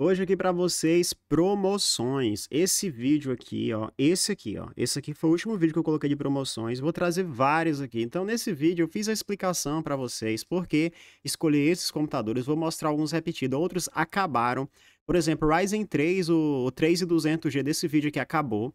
Hoje aqui para vocês promoções. Esse vídeo aqui, ó, esse aqui, ó, esse aqui foi o último vídeo que eu coloquei de promoções. Vou trazer vários aqui. Então nesse vídeo eu fiz a explicação para vocês por que escolhi esses computadores. Vou mostrar alguns repetidos, outros acabaram. Por exemplo, Ryzen 3, o, o 3200G desse vídeo aqui acabou.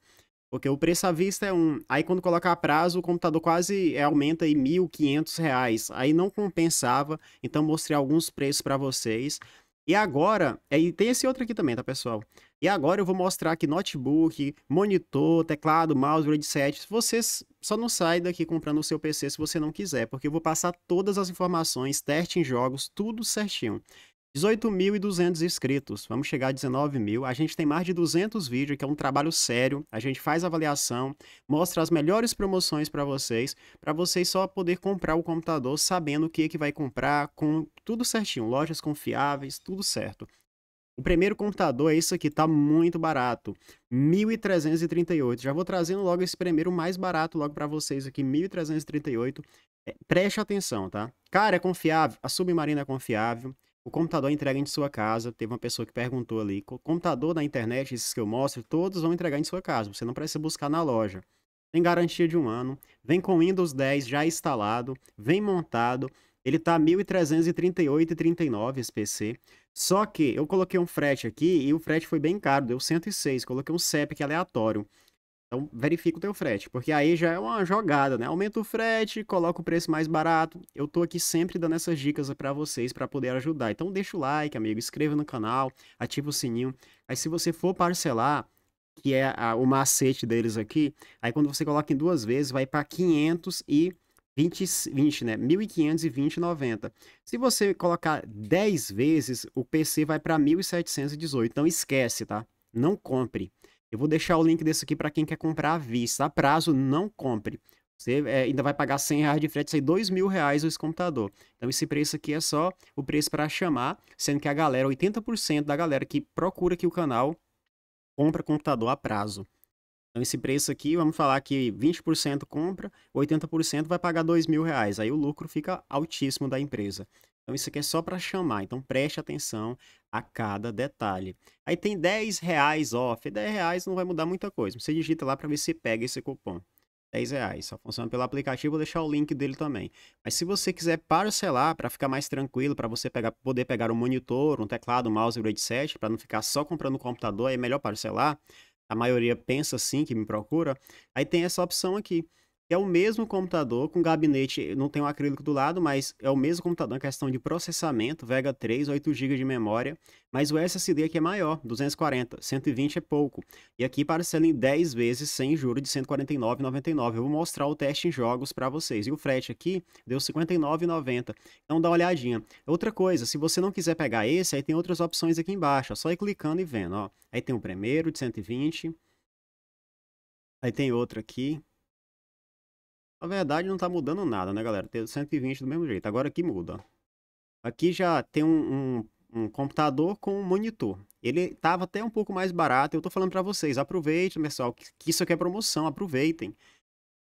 Porque o preço à vista é um. Aí quando colocar a prazo, o computador quase é, aumenta em R$ 1.500. Aí não compensava, então mostrei alguns preços para vocês. E agora, é, e tem esse outro aqui também, tá, pessoal? E agora eu vou mostrar que notebook, monitor, teclado, mouse, headset, você só não sai daqui comprando o seu PC se você não quiser, porque eu vou passar todas as informações, teste em jogos, tudo certinho. 18.200 inscritos, vamos chegar a 19 mil. A gente tem mais de 200 vídeos, que é um trabalho sério. A gente faz avaliação, mostra as melhores promoções para vocês, para vocês só poder comprar o computador sabendo o que, é que vai comprar, com tudo certinho, lojas confiáveis, tudo certo. O primeiro computador é isso aqui, tá muito barato, 1.338. Já vou trazendo logo esse primeiro mais barato logo para vocês aqui, 1.338. É, preste atenção, tá? Cara, é confiável, a Submarina é confiável o computador é entrega em sua casa. Teve uma pessoa que perguntou ali: computador da internet, esses que eu mostro, todos vão entregar em sua casa. Você não precisa buscar na loja. Tem garantia de um ano, vem com Windows 10 já instalado, vem montado. Ele tá R$ 1.338,39 esse PC. Só que eu coloquei um frete aqui e o frete foi bem caro, deu 106. Coloquei um CEP que é aleatório. Então, verifica o teu frete, porque aí já é uma jogada, né? Aumenta o frete, coloca o preço mais barato. Eu tô aqui sempre dando essas dicas para vocês para poder ajudar. Então, deixa o like, amigo, inscreva no canal, ativa o sininho. Aí se você for parcelar, que é a, o macete deles aqui, aí quando você coloca em duas vezes, vai para 500 e 20, 20, né? 1520,90. Se você colocar 10 vezes, o PC vai para 1718. Então esquece, tá? Não compre. Eu vou deixar o link desse aqui para quem quer comprar à vista. A prazo, não compre. Você é, ainda vai pagar 100 reais de frete, sai 2 mil reais esse computador. Então esse preço aqui é só o preço para chamar, sendo que a galera, 80% da galera que procura aqui o canal, compra computador a prazo. Então esse preço aqui, vamos falar que 20% compra, 80% vai pagar 2 mil reais. Aí o lucro fica altíssimo da empresa. Então, isso aqui é só para chamar. Então, preste atenção a cada detalhe. Aí tem 10 reais off. 10 reais não vai mudar muita coisa. Você digita lá para ver se pega esse cupom. 10 reais. Só funciona pelo aplicativo, vou deixar o link dele também. Mas se você quiser parcelar para ficar mais tranquilo, para você pegar, poder pegar um monitor, um teclado, um mouse um headset, para não ficar só comprando um computador, é melhor parcelar. A maioria pensa assim que me procura. Aí tem essa opção aqui é o mesmo computador com gabinete, não tem um acrílico do lado, mas é o mesmo computador, na questão de processamento, Vega 3, 8 GB de memória, mas o SSD aqui é maior, 240, 120 é pouco. E aqui parcela em 10 vezes sem juro de 149,99. Eu vou mostrar o teste em jogos para vocês. E o frete aqui deu 59,90. Então dá uma olhadinha. Outra coisa, se você não quiser pegar esse, aí tem outras opções aqui embaixo, ó, só ir clicando e vendo, ó. Aí tem o primeiro de 120. Aí tem outro aqui, na verdade, não tá mudando nada, né, galera? Tem 120 do mesmo jeito. Agora aqui muda. Aqui já tem um, um, um computador com um monitor. Ele tava até um pouco mais barato. Eu tô falando para vocês, aproveitem, pessoal, que isso aqui é promoção, aproveitem.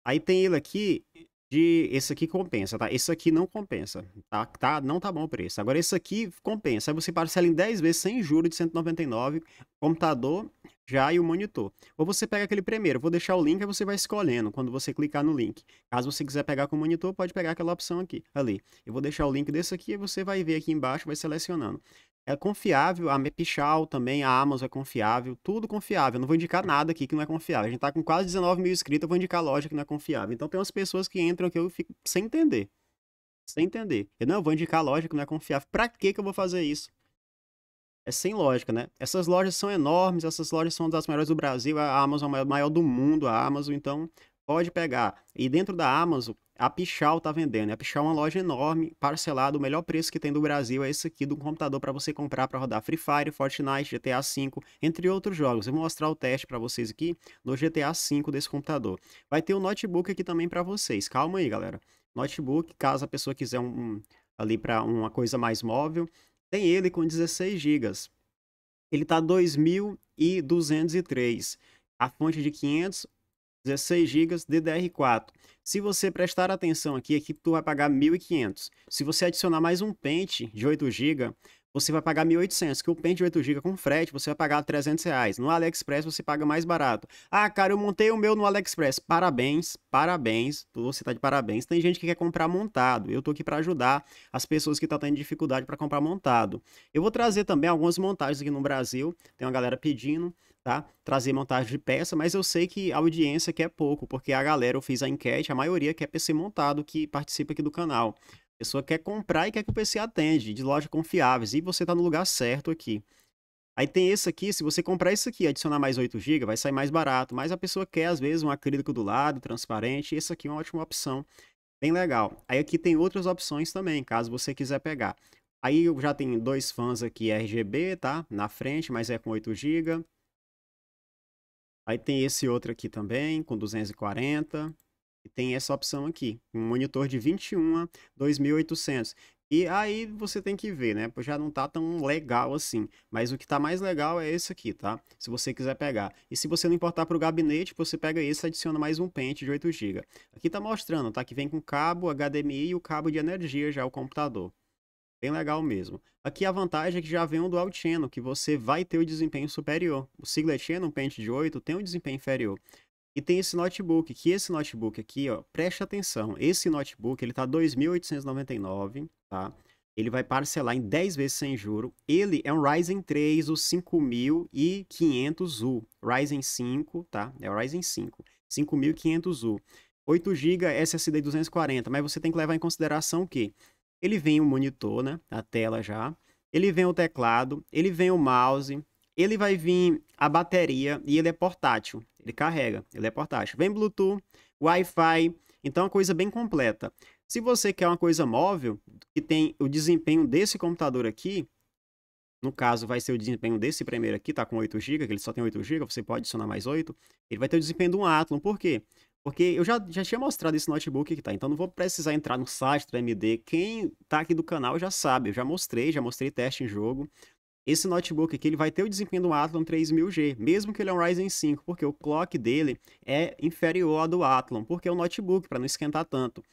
Aí tem ele aqui, de esse aqui compensa, tá? Esse aqui não compensa, tá? tá? Não tá bom o preço. Agora esse aqui compensa. Aí você parcela em 10 vezes sem juros de 199, computador já e o monitor. Ou você pega aquele primeiro, vou deixar o link, aí você vai escolhendo quando você clicar no link. Caso você quiser pegar com o monitor, pode pegar aquela opção aqui, ali. Eu vou deixar o link desse aqui, e você vai ver aqui embaixo, vai selecionando é confiável, a Mepichal também, a Amazon é confiável, tudo confiável. Eu não vou indicar nada aqui que não é confiável. A gente tá com quase 19 mil inscritos, eu vou indicar loja que não é confiável. Então tem umas pessoas que entram que eu fico sem entender. Sem entender. Eu não eu vou indicar loja que não é confiável. Pra que que eu vou fazer isso? É sem lógica, né? Essas lojas são enormes, essas lojas são das maiores do Brasil, a Amazon é a maior do mundo, a Amazon, então pode pegar. E dentro da Amazon, a Pichal tá vendendo. A Pichal é uma loja enorme, parcelada. O melhor preço que tem do Brasil é esse aqui do computador para você comprar para rodar Free Fire, Fortnite, GTA V, entre outros jogos. Eu vou mostrar o teste para vocês aqui no GTA V desse computador. Vai ter o um notebook aqui também para vocês. Calma aí, galera. Notebook, caso a pessoa quiser um, um ali para uma coisa mais móvel, tem ele com 16 GB. Ele tá 2203. A fonte é de 500 16 GB DDR4. Se você prestar atenção aqui, aqui tu vai pagar 1.500. Se você adicionar mais um pente de 8 GB, você vai pagar 1.800, que o Paint de 8 GB com frete você vai pagar 300 reais. No AliExpress você paga mais barato. Ah, cara, eu montei o meu no AliExpress. Parabéns, parabéns, você tá de parabéns. Tem gente que quer comprar montado, eu tô aqui para ajudar as pessoas que estão tá tendo dificuldade para comprar montado. Eu vou trazer também algumas montagens aqui no Brasil, tem uma galera pedindo, tá? Trazer montagem de peça, mas eu sei que a audiência quer pouco, porque a galera, eu fiz a enquete, a maioria quer PC montado que participa aqui do canal pessoa quer comprar e quer que o PC atende, de lojas confiáveis, e você está no lugar certo aqui. Aí tem esse aqui, se você comprar esse aqui adicionar mais 8 GB, vai sair mais barato, mas a pessoa quer, às vezes, um acrílico do lado, transparente, e esse aqui é uma ótima opção, bem legal. Aí aqui tem outras opções também, caso você quiser pegar. Aí eu já tenho dois fãs aqui RGB, tá? Na frente, mas é com 8 GB. Aí tem esse outro aqui também, com 240 tem essa opção aqui, um monitor de 21 a 2800. E aí você tem que ver, né? Já não tá tão legal assim. Mas o que tá mais legal é esse aqui, tá? Se você quiser pegar. E se você não importar para o gabinete, você pega esse e adiciona mais um pente de 8 GB. Aqui tá mostrando, tá? Que vem com cabo HDMI e o cabo de energia já o computador. Bem legal mesmo. Aqui a vantagem é que já vem um dual channel, que você vai ter o desempenho superior. O Siglet channel, um pente de 8, tem um desempenho inferior. E tem esse notebook, que esse notebook aqui, ó, preste atenção, esse notebook ele tá 2.899, tá? Ele vai parcelar em 10 vezes sem juro. Ele é um Ryzen 3, o 5500U. Ryzen 5, tá? É o Ryzen 5, 5500U. 8 GB SSD 240, mas você tem que levar em consideração que ele vem o monitor, né? A tela já. Ele vem o teclado, ele vem o mouse, ele vai vir a bateria e ele é portátil. Ele carrega, ele é portátil. Vem Bluetooth, Wi-Fi, então é uma coisa bem completa. Se você quer uma coisa móvel, que tem o desempenho desse computador aqui, no caso vai ser o desempenho desse primeiro aqui, tá com 8 GB, que ele só tem 8 GB, você pode adicionar mais 8, ele vai ter o desempenho de um Atom. por quê? Porque eu já, já tinha mostrado esse notebook aqui, tá? Então não vou precisar entrar no site do AMD, quem tá aqui do canal já sabe, eu já mostrei, já mostrei teste em jogo, esse notebook aqui ele vai ter o desempenho do Athlon 3000G, mesmo que ele é um Ryzen 5, porque o clock dele é inferior ao do Athlon, porque é um notebook, para não esquentar tanto.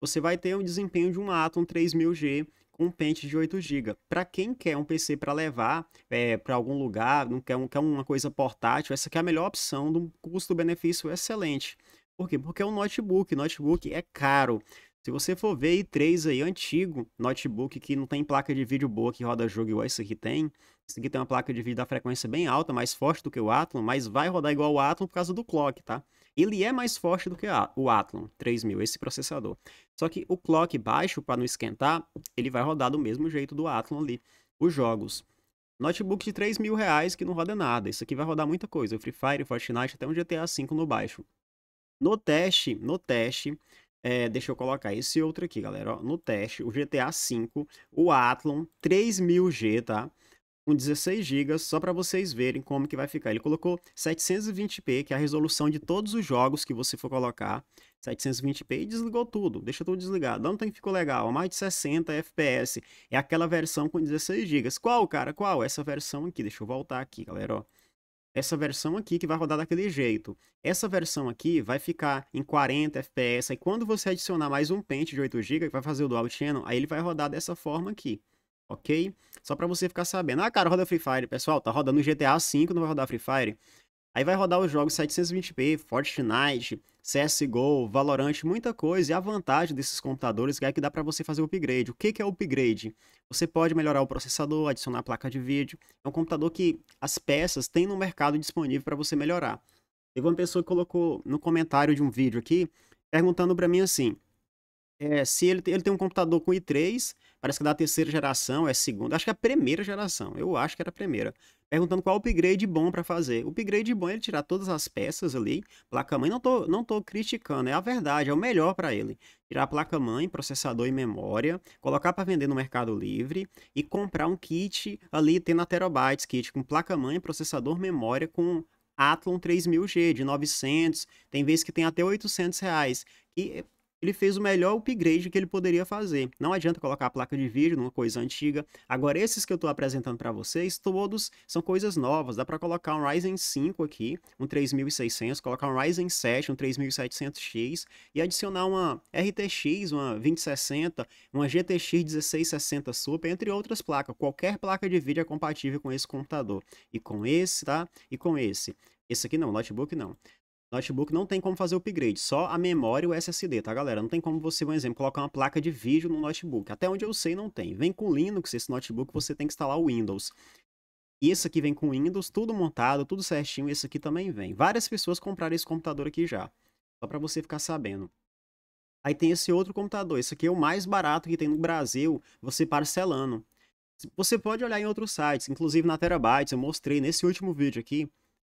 Você vai ter o desempenho de um Athlon 3000G com um pente de 8 GB. Para quem quer um PC para levar é, para algum lugar, não quer, um, quer uma coisa portátil, essa aqui é a melhor opção, do custo-benefício excelente. Por quê? Porque é um notebook, notebook é caro. Se você for ver i3 aí, antigo, notebook que não tem placa de vídeo boa que roda jogo igual esse aqui tem. Esse aqui tem uma placa de vídeo da frequência bem alta, mais forte do que o atom mas vai rodar igual o atom por causa do clock, tá? Ele é mais forte do que o Atom 3000, esse processador. Só que o clock baixo, para não esquentar, ele vai rodar do mesmo jeito do atom ali, os jogos. Notebook de 3 mil reais que não roda nada. Isso aqui vai rodar muita coisa. Free Fire, Fortnite, até um GTA V no baixo. No teste, no teste, é, deixa eu colocar esse outro aqui, galera. Ó, no teste, o GTA V, o Athlon 3000G, tá? com 16 GB, só para vocês verem como que vai ficar. Ele colocou 720p, que é a resolução de todos os jogos que você for colocar, 720p, e desligou tudo, deixa tudo desligado. que ficou legal, mais de 60 FPS, é aquela versão com 16 GB. Qual, cara, qual? Essa versão aqui, deixa eu voltar aqui, galera, ó essa versão aqui que vai rodar daquele jeito. Essa versão aqui vai ficar em 40 FPS, e quando você adicionar mais um pente de 8 GB, que vai fazer o dual channel, aí ele vai rodar dessa forma aqui ok? Só para você ficar sabendo. Ah, cara, roda Free Fire, pessoal, tá rodando GTA V, não vai rodar Free Fire. Aí vai rodar os jogos 720p, Fortnite, CSGO, Valorant, muita coisa. E a vantagem desses computadores é que dá para você fazer o upgrade. O que, que é o upgrade? Você pode melhorar o processador, adicionar placa de vídeo. É um computador que as peças têm no mercado disponível para você melhorar. Teve uma pessoa que colocou no comentário de um vídeo aqui, perguntando para mim assim, é, se ele, ele tem um computador com i3, parece que é da terceira geração, é segunda, acho que é a primeira geração, eu acho que era a primeira perguntando qual upgrade bom para fazer. O upgrade bom é ele tirar todas as peças ali, placa-mãe, não tô, não tô criticando, é a verdade, é o melhor para ele. Tirar a placa-mãe, processador e memória, colocar para vender no Mercado Livre e comprar um kit ali, tem na Terabytes, kit com placa-mãe, processador, memória, com Athlon 3000G de 900, tem vezes que tem até 800 reais. E ele fez o melhor upgrade que ele poderia fazer. Não adianta colocar a placa de vídeo numa coisa antiga. Agora, esses que eu estou apresentando para vocês, todos são coisas novas. Dá para colocar um Ryzen 5 aqui, um 3600, colocar um Ryzen 7, um 3700X e adicionar uma RTX, uma 2060, uma GTX 1660 Super, entre outras placas. Qualquer placa de vídeo é compatível com esse computador. E com esse, tá? E com esse. Esse aqui não, notebook não. Notebook não tem como fazer o upgrade, só a memória e o SSD, tá galera? Não tem como você, por exemplo, colocar uma placa de vídeo no notebook. Até onde eu sei, não tem. Vem com Linux esse notebook, você tem que instalar o Windows. Isso aqui vem com Windows, tudo montado, tudo certinho, esse aqui também vem. Várias pessoas compraram esse computador aqui já, só para você ficar sabendo. Aí tem esse outro computador, esse aqui é o mais barato que tem no Brasil, você parcelando. Você pode olhar em outros sites, inclusive na Terabytes, eu mostrei nesse último vídeo aqui,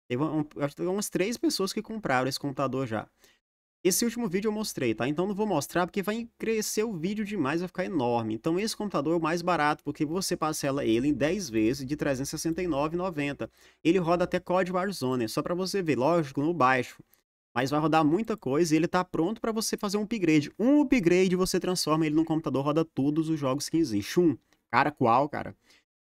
Teve um, acho que teve umas três pessoas que compraram esse computador já. Esse último vídeo eu mostrei, tá? Então não vou mostrar porque vai crescer o vídeo demais, vai ficar enorme. Então esse computador é o mais barato, porque você parcela ele em 10 vezes de R$369,90. Ele roda até Code Warzone, só para você ver, lógico, no baixo. Mas vai rodar muita coisa e ele tá pronto para você fazer um upgrade. Um upgrade você transforma ele num computador, roda todos os jogos que existem. Um, cara, qual, cara?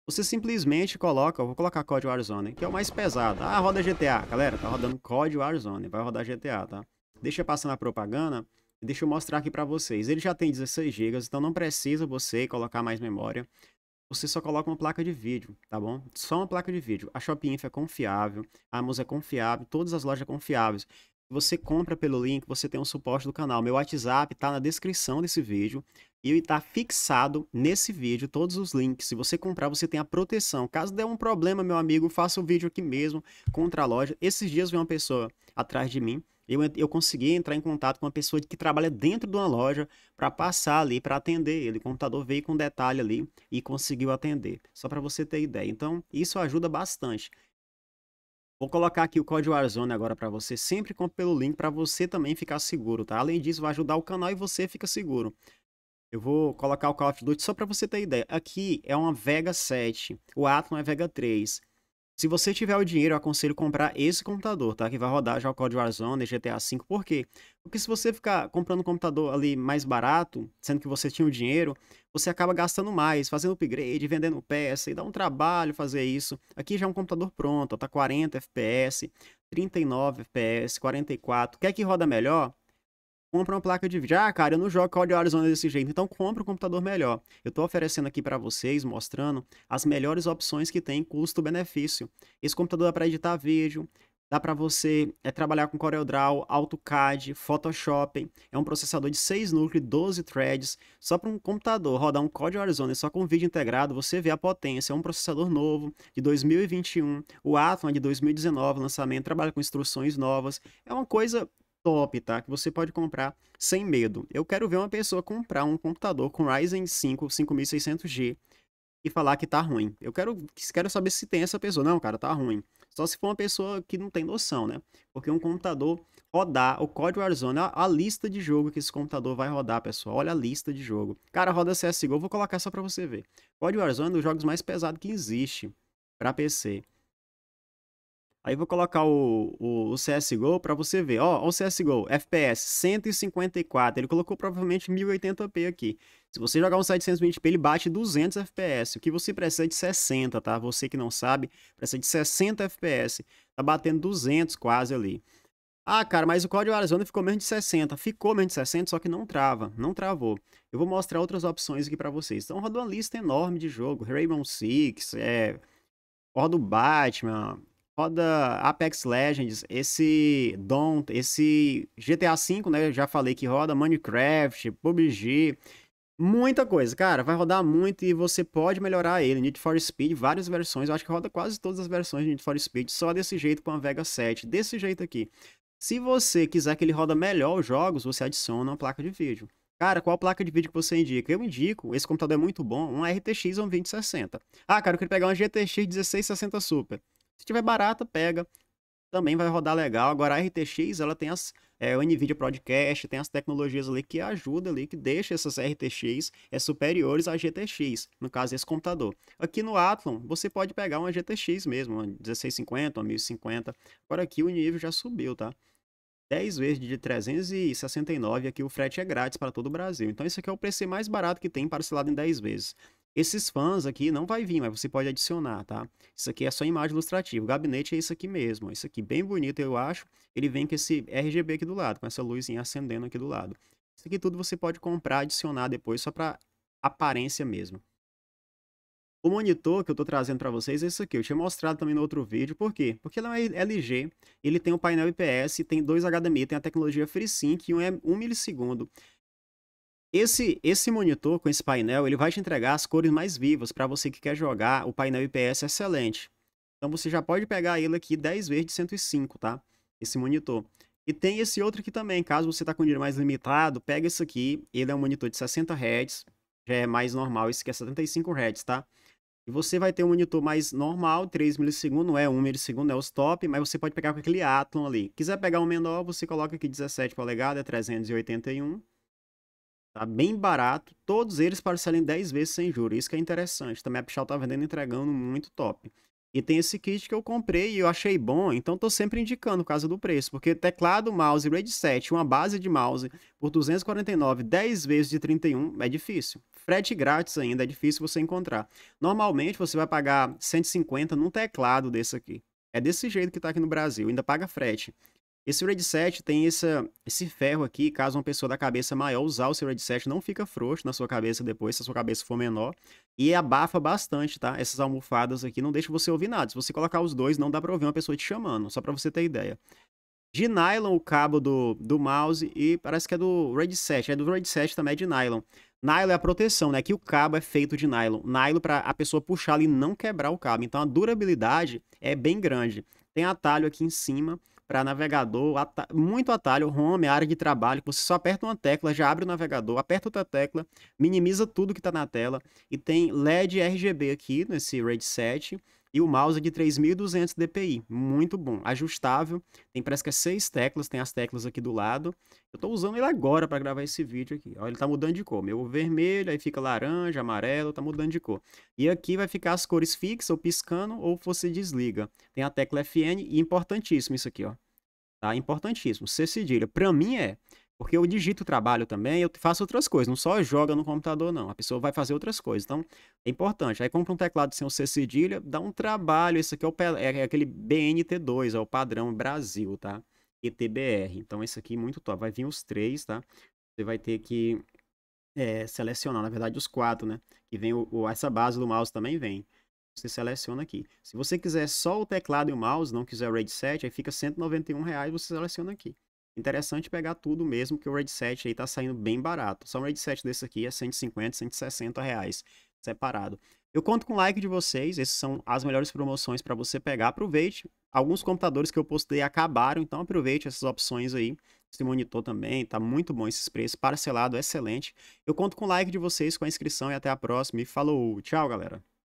Você simplesmente coloca, vou colocar código Warzone, que é o mais pesado. Ah, roda GTA, galera, tá rodando código Warzone, vai rodar GTA, tá? Deixa passando a propaganda, deixa eu mostrar aqui para vocês. Ele já tem 16 GB, então não precisa você colocar mais memória. Você só coloca uma placa de vídeo, tá bom? Só uma placa de vídeo. A Shopinf é confiável, a Amazon é confiável, todas as lojas confiáveis você compra pelo link, você tem um suporte do canal. Meu WhatsApp tá na descrição desse vídeo e está fixado nesse vídeo todos os links. Se você comprar, você tem a proteção. Caso dê um problema, meu amigo, faça o um vídeo aqui mesmo contra a loja. Esses dias veio uma pessoa atrás de mim. Eu, eu consegui entrar em contato com uma pessoa que trabalha dentro de uma loja para passar ali, para atender ele. O computador veio com detalhe ali e conseguiu atender. Só para você ter ideia. Então, isso ajuda bastante. Vou colocar aqui o código Arzona agora para você, sempre compra pelo link para você também ficar seguro, tá? Além disso, vai ajudar o canal e você fica seguro. Eu vou colocar o Call of Duty só para você ter ideia. Aqui é uma Vega 7, o Atom é Vega 3. Se você tiver o dinheiro, eu aconselho comprar esse computador, tá? Que vai rodar já o Code Warzone, GTA V. Por quê? Porque se você ficar comprando um computador ali mais barato, sendo que você tinha o dinheiro, você acaba gastando mais, fazendo upgrade, vendendo peça, e dá um trabalho fazer isso. Aqui já é um computador pronto, ó, tá 40 FPS, 39 FPS, 44. Quer que roda melhor? compra uma placa de vídeo. Ah, cara, eu não jogo Call of Arizona desse jeito, então compra um computador melhor. Eu estou oferecendo aqui para vocês, mostrando as melhores opções que tem custo-benefício. Esse computador dá para editar vídeo, dá para você é, trabalhar com CorelDRAW, AutoCAD, Photoshop. É um processador de 6 núcleos, 12 threads. Só para um computador rodar um código Arizona só com vídeo integrado, você vê a potência. É um processador novo, de 2021. O Atom é de 2019, lançamento, trabalha com instruções novas. É uma coisa top, tá? Que você pode comprar sem medo. Eu quero ver uma pessoa comprar um computador com Ryzen 5 5600G e falar que tá ruim. Eu quero, quero saber se tem essa pessoa. Não, cara, tá ruim. Só se for uma pessoa que não tem noção, né? Porque um computador rodar o código Warzone, a, a, lista de jogo que esse computador vai rodar, pessoal. Olha a lista de jogo. Cara, roda CSGO, vou colocar só pra você ver. Código Warzone é um dos jogos mais pesados que existe para PC. Aí vou colocar o, o, o CSGO para você ver. Ó, o CSGO, FPS 154. Ele colocou provavelmente 1080p aqui. Se você jogar um 720p, ele bate 200 FPS. O que você precisa é de 60, tá? Você que não sabe, precisa de 60 FPS. Tá batendo 200 quase ali. Ah, cara, mas o código Arizona ficou menos de 60. Ficou menos de 60, só que não trava, não travou. Eu vou mostrar outras opções aqui para vocês. Então roda uma lista enorme de jogo. Rainbow Six, é... roda o Batman, roda Apex Legends, esse Don't, esse GTA V, né? Eu já falei que roda Minecraft, PUBG, muita coisa, cara. Vai rodar muito e você pode melhorar ele. Need for Speed, várias versões. Eu acho que roda quase todas as versões de Need for Speed, só desse jeito com a Vega 7, desse jeito aqui. Se você quiser que ele roda melhor os jogos, você adiciona uma placa de vídeo. Cara, qual placa de vídeo que você indica? Eu indico, esse computador é muito bom, uma RTX 2060. Ah, cara, eu queria pegar uma GTX 1660 Super. Se tiver barata, pega. Também vai rodar legal. Agora a RTX, ela tem as é, o NVIDIA Broadcast, tem as tecnologias ali que ajudam ali, que deixa essas RTX é, superiores à GTX, no caso esse computador. Aqui no Athlon, você pode pegar uma GTX mesmo, uma 1650, uma 1050, agora aqui o nível já subiu, tá? 10 vezes de 369, aqui o frete é grátis para todo o Brasil. Então esse aqui é o preço mais barato que tem parcelado em 10 vezes. Esses fãs aqui não vai vir, mas você pode adicionar, tá? Isso aqui é só imagem ilustrativa. O gabinete é isso aqui mesmo, Isso aqui bem bonito, eu acho. Ele vem com esse RGB aqui do lado, com essa luzinha acendendo aqui do lado. Isso aqui tudo você pode comprar, adicionar depois, só para aparência mesmo. O monitor que eu estou trazendo para vocês é esse aqui. Eu tinha mostrado também no outro vídeo. Por quê? Porque ele é LG, ele tem o um painel IPS, tem dois HDMI, tem a tecnologia FreeSync e um é 1 milissegundo. Esse, esse monitor com esse painel, ele vai te entregar as cores mais vivas para você que quer jogar o painel IPS excelente. Então você já pode pegar ele aqui 10 vezes de 105, tá? Esse monitor. E tem esse outro aqui também, caso você tá com dinheiro mais limitado, pega esse aqui, ele é um monitor de 60 Hz, já é mais normal, esse aqui é 75 Hz, tá? E você vai ter um monitor mais normal, 3 milissegundos, não é 1 milissegundo, é os top, mas você pode pegar com aquele Atom ali. Quiser pegar um menor, você coloca aqui 17 polegadas, é 381 Tá bem barato, todos eles parcelam 10 vezes sem juros, isso que é interessante. Também a Pichal tá vendendo entregando muito top. E tem esse kit que eu comprei e eu achei bom, então tô sempre indicando por causa do preço, porque teclado, mouse, RAID 7, uma base de mouse por 249, 10 vezes de 31 é difícil. Frete grátis ainda, é difícil você encontrar. Normalmente você vai pagar 150 num teclado desse aqui. É desse jeito que tá aqui no Brasil, ainda paga frete. Esse Red 7 tem essa, esse ferro aqui, caso uma pessoa da cabeça maior usar o seu Red 7, não fica frouxo na sua cabeça depois, se a sua cabeça for menor. E abafa bastante, tá? Essas almofadas aqui não deixam você ouvir nada. Se você colocar os dois, não dá pra ouvir uma pessoa te chamando, só pra você ter ideia. De nylon o cabo do, do mouse e parece que é do Red 7. É do Red 7 também, é de nylon. Nylon é a proteção, né? Que o cabo é feito de nylon. Nylon para a pessoa puxar ali e não quebrar o cabo. Então a durabilidade é bem grande. Tem atalho aqui em cima para navegador, muito atalho, home, área de trabalho, você só aperta uma tecla, já abre o navegador, aperta outra tecla, minimiza tudo que está na tela e tem LED RGB aqui nesse RAID 7 e o mouse é de 3200 dpi, muito bom, ajustável, tem parece que é seis teclas, tem as teclas aqui do lado. Eu estou usando ele agora para gravar esse vídeo aqui. Olha, ele está mudando de cor, meu vermelho, aí fica laranja, amarelo, está mudando de cor. E aqui vai ficar as cores fixas, ou piscando, ou você desliga. Tem a tecla FN e importantíssimo isso aqui, ó. Tá? Importantíssimo, C cedilha. Para mim é, porque eu digito o trabalho também, eu faço outras coisas, não só joga no computador, não. A pessoa vai fazer outras coisas. Então, é importante. Aí compra um teclado sem o C cedilha, dá um trabalho. esse aqui é, o, é, é aquele BNT2, é o padrão Brasil, tá? ETBR. Então, esse aqui é muito top. Vai vir os três, tá? Você vai ter que é, selecionar, na verdade, os quatro, né? Que vem o, o, essa base do mouse também vem. Você seleciona aqui. Se você quiser só o teclado e o mouse, não quiser o RAID 7, aí fica R$191,00 191,00, você seleciona aqui. Interessante pegar tudo mesmo, que o Red 7 aí tá saindo bem barato. Só um Red 7 desse aqui é 150, 160 reais separado. Eu conto com o like de vocês, essas são as melhores promoções para você pegar. Aproveite, alguns computadores que eu postei acabaram, então aproveite essas opções aí. Esse monitor também, tá muito bom esses preços, parcelado, excelente. Eu conto com o like de vocês, com a inscrição e até a próxima. E falou, tchau galera!